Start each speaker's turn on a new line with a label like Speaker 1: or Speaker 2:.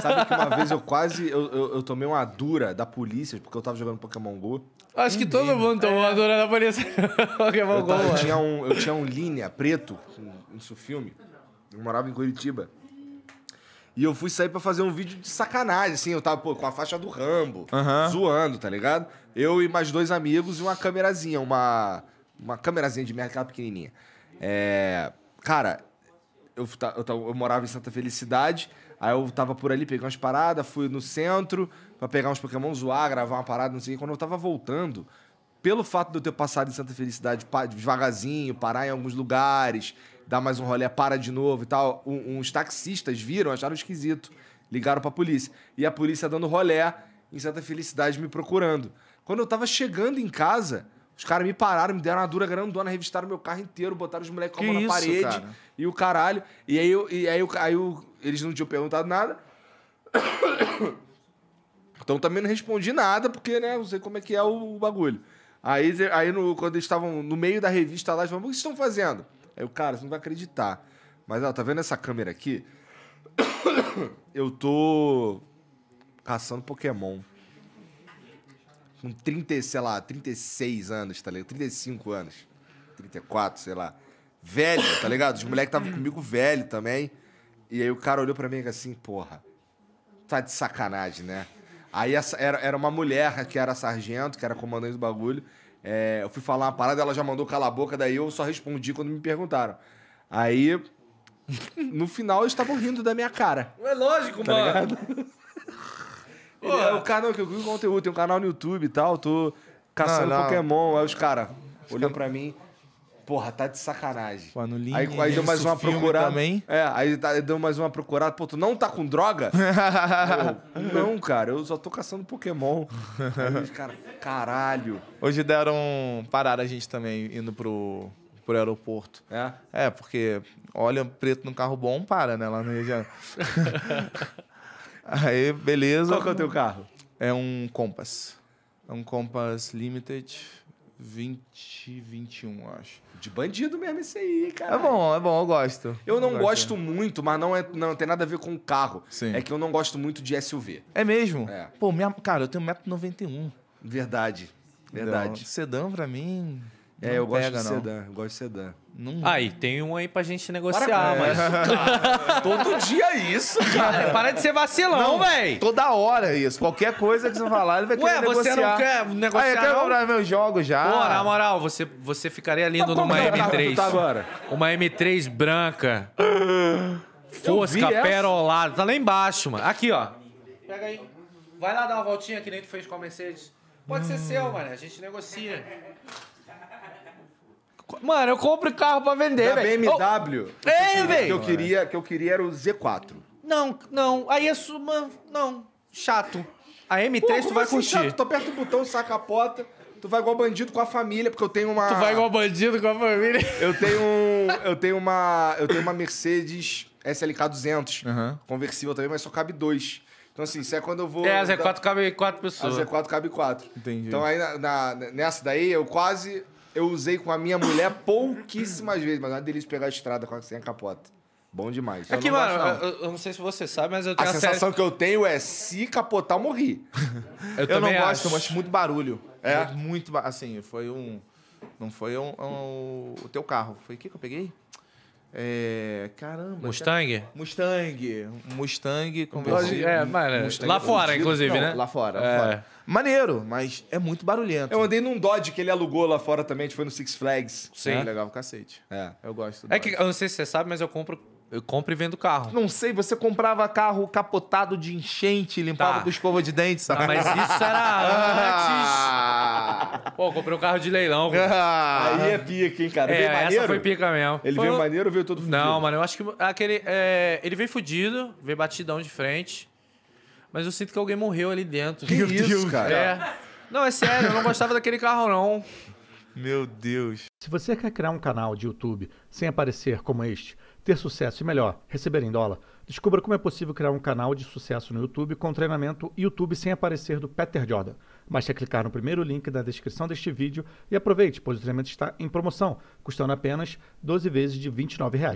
Speaker 1: Sabe que uma vez eu quase. Eu, eu, eu tomei uma dura da polícia, porque eu tava jogando Pokémon GO. Acho que todo mundo tomou uma dura da polícia. Pokémon eu, GO. Tava, eu, tinha um, eu tinha um linha preto, no filme. Eu morava em Curitiba. E eu fui sair para fazer um vídeo de sacanagem, assim. Eu tava, pô, com a faixa do Rambo, uhum. zoando, tá ligado? Eu e mais dois amigos e uma câmerazinha, uma. Uma câmerazinha de merda, aquela pequenininha. É. Cara, eu, eu, eu morava em Santa Felicidade. Aí eu tava por ali, peguei umas paradas, fui no centro para pegar uns Pokémon, zoar, gravar uma parada, não sei o que. Quando eu tava voltando, pelo fato de eu ter passado em Santa Felicidade devagarzinho, parar em alguns lugares, dar mais um rolê, para de novo e tal, uns taxistas viram, acharam esquisito, ligaram pra polícia. E a polícia dando rolé em Santa Felicidade me procurando. Quando eu tava chegando em casa, os caras me pararam, me deram uma dura grandona, revistaram meu carro inteiro, botaram os moleques com a mão na parede cara? e o caralho. E aí, eu, e aí, eu, aí o, eles não tinham perguntado nada. Então também não respondi nada, porque, né, não sei como é que é o bagulho. Aí, aí no, quando eles estavam no meio da revista lá, eles falaram, o que vocês estão fazendo? Aí o cara, você não vai acreditar. Mas, ó, tá vendo essa câmera aqui? Eu tô caçando Pokémon. Com 30, sei lá, 36 anos, tá ligado? 35 anos. 34, sei lá. Velho, tá ligado? Os moleques estavam comigo velho também. E aí o cara olhou para mim assim, porra, tá de sacanagem, né? Aí essa, era, era uma mulher que era sargento, que era comandante do bagulho. É, eu fui falar uma parada, ela já mandou calar a boca, daí eu só respondi quando me perguntaram. Aí, no final, eles estavam rindo da minha cara.
Speaker 2: não É lógico, tá mano. Ele,
Speaker 1: é o canal que eu crio conteúdo, tem um canal no YouTube e tal, tô caçando não, não. Pokémon. Aí os caras olhou pra mim. Porra, tá de sacanagem. Pô, no aí, aí deu mais uma procurada. Também. É, aí, tá, deu mais uma procurada. Pô, tu não tá com droga? eu, não,
Speaker 2: cara, eu só tô caçando Pokémon. aí, cara, caralho. Hoje deram. parar a gente também indo pro, pro aeroporto. É? É, porque olha preto no carro bom, para, né, lá no Rio de aí, beleza. Qual que é o teu carro? É um Compass. É um Compass Limited. 2021, eu acho. De bandido mesmo
Speaker 1: esse aí, cara. É bom,
Speaker 2: é bom, eu gosto. Eu não, eu gosto, gosto
Speaker 1: muito, mas não, é, não tem nada a ver com carro. Sim. É que eu não gosto muito de SUV.
Speaker 2: É mesmo? É. Pô, minha, cara, eu tenho 1,91m. Verdade, verdade. Então, sedã pra mim...
Speaker 1: É, eu gosto, pega, sedã,
Speaker 2: eu gosto de sedã, Não. Aí, ah, tem um aí pra gente negociar, para... mas. Todo dia é isso, cara. Para de ser vacilão, velho. Toda hora é isso. Qualquer coisa que você falar, ele vai querer Ué, negociar. Ué, você não quer negociar. Ah, eu quero comprar meus jogos já. Pô, na moral, você, você ficaria lindo numa M3. Tá agora? Uma M3 branca. fosca, perolada. Tá lá embaixo, mano. Aqui, ó. Pega aí. Vai lá dar uma voltinha que nem tu fez com a Mercedes. Pode hum. ser seu, mano. A gente negocia.
Speaker 1: Mano, eu compro carro pra vender, Da velho. BMW. Oh. É, velho. Que eu queria, que eu queria era o Z4.
Speaker 2: Não, não. Aí é su... Mano, não. Chato. A M3 Pô, tu vai com assim curtir. Chato?
Speaker 1: Tu aperta o botão, saca a porta. Tu vai igual bandido com a família, porque eu tenho uma. Tu vai igual bandido com a família. Eu tenho um, eu tenho uma, eu tenho uma Mercedes SLK 200, uhum. conversível também, mas só cabe dois. Então, assim, isso é quando eu vou. É, a Z4
Speaker 2: cabe quatro pessoas. A
Speaker 1: Z4 cabe quatro. Entendi. Então, aí na, na, nessa daí, eu quase eu usei com a minha mulher pouquíssimas vezes, mas é delícia pegar a estrada com a, sem a capota. Bom demais. Aqui, é mano, gosto,
Speaker 2: não. Eu, eu, não sei se você sabe, mas eu tenho A sensação série... que
Speaker 1: eu tenho é se capotar, eu morri. eu, eu não gosto, eu gosto muito
Speaker 2: barulho. É? Muito, assim, foi um... Não foi um, um, o teu carro. Foi o que que eu peguei? É, caramba. Mustang? Cara... Mustang. Mustang conversível. É, mano, é. lá é fora, inclusive, Não, né? Lá fora, é. fora,
Speaker 1: Maneiro, mas é muito barulhento. Eu andei num Dodge que ele alugou lá fora também, a gente foi no Six Flags.
Speaker 2: Sim. É legal, cacete. É. Eu gosto. É que, eu não sei se você sabe, mas eu compro eu compro e vendo carro. Não sei, você comprava carro capotado de enchente, limpava tá. com escova de dente, sabe? mas isso era antes. Pô, comprei um carro de leilão. Ah, aí é pica, hein, cara. É, veio essa foi pica mesmo. Ele foi... veio maneiro ou veio todo fudido? Não, mano, eu acho que aquele. É... Ele veio fudido, veio batidão de frente. Mas eu sinto que alguém morreu ali dentro. Que isso, cara? É. Não, é sério, eu não gostava daquele carro, não. Meu Deus. Se você quer criar um canal de YouTube sem aparecer como este ter sucesso e melhor, receber em dólar. Descubra como é possível criar um canal de sucesso no YouTube com treinamento YouTube sem aparecer do Peter Jordan. Basta clicar no primeiro link da descrição deste vídeo e aproveite, pois o treinamento está em promoção, custando apenas 12 vezes de R$ 29. Reais.